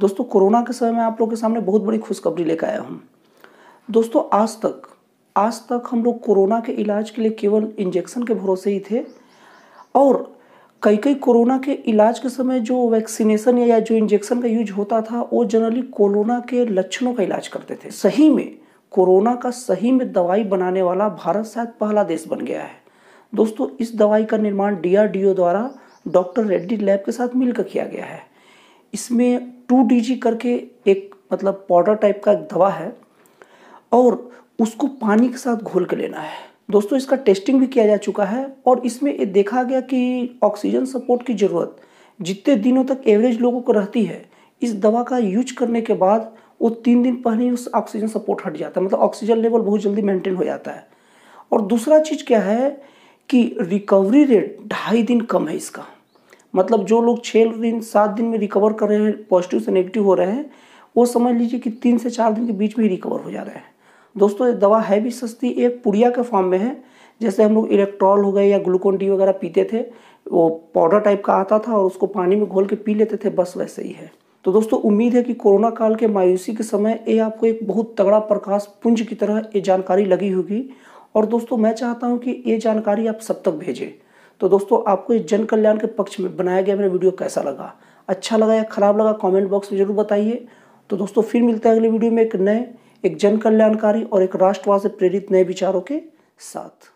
दोस्तों कोरोना के समय में आप लोग के सामने बहुत बड़ी खुशखबरी लेकर आया हूँ दोस्तों आज तक आज तक हम लोग कोरोना के इलाज के लिए केवल इंजेक्शन के भरोसे ही थे और कई कई कोरोना के इलाज के समय जो वैक्सीनेशन या जो इंजेक्शन का यूज होता था वो जनरली कोरोना के लक्षणों का इलाज करते थे सही में कोरोना का सही में दवाई बनाने वाला भारत शायद पहला देश बन गया है दोस्तों इस दवाई का निर्माण डीआरडीओ द्वारा डॉक्टर रेड्डी लैब के साथ मिलकर किया गया है इसमें टू डी करके एक मतलब पाउडर टाइप का एक दवा है और उसको पानी के साथ घोल के लेना है दोस्तों इसका टेस्टिंग भी किया जा चुका है और इसमें ये देखा गया कि ऑक्सीजन सपोर्ट की ज़रूरत जितने दिनों तक एवरेज लोगों को रहती है इस दवा का यूज करने के बाद वो तीन दिन पहले ही उस ऑक्सीजन सपोर्ट हट जाता है मतलब ऑक्सीजन लेवल बहुत जल्दी मेंटेन हो जाता है और दूसरा चीज़ क्या है कि रिकवरी रेट ढाई दिन कम है इसका मतलब जो लोग छः दिन सात दिन में रिकवर कर रहे हैं पॉजिटिव से नेगेटिव हो रहे हैं वो समझ लीजिए कि तीन से चार दिन के बीच में ही रिकवर हो जा रहे हैं दोस्तों ये दवा है भी सस्ती एक पुड़िया के फॉर्म में है जैसे हम लोग इलेक्ट्रॉल हो गए या ग्लूकोन डी वगैरह पीते थे वो पाउडर टाइप का आता था और उसको पानी में घोल के पी लेते थे बस वैसे ही है तो दोस्तों उम्मीद है कि कोरोना काल के मायूसी के समय ये आपको एक बहुत तगड़ा प्रकाश पुंज की तरह ये जानकारी लगी होगी और दोस्तों मैं चाहता हूँ कि ये जानकारी आप सब तक भेजें तो दोस्तों आपको इस जन कल्याण के पक्ष में बनाया गया मेरा वीडियो कैसा लगा अच्छा लगा या ख़राब लगा कमेंट बॉक्स में ज़रूर बताइए तो दोस्तों फिर मिलता है अगले वीडियो में एक नए एक जन कल्याणकारी और एक राष्ट्रवाद से प्रेरित नए विचारों के साथ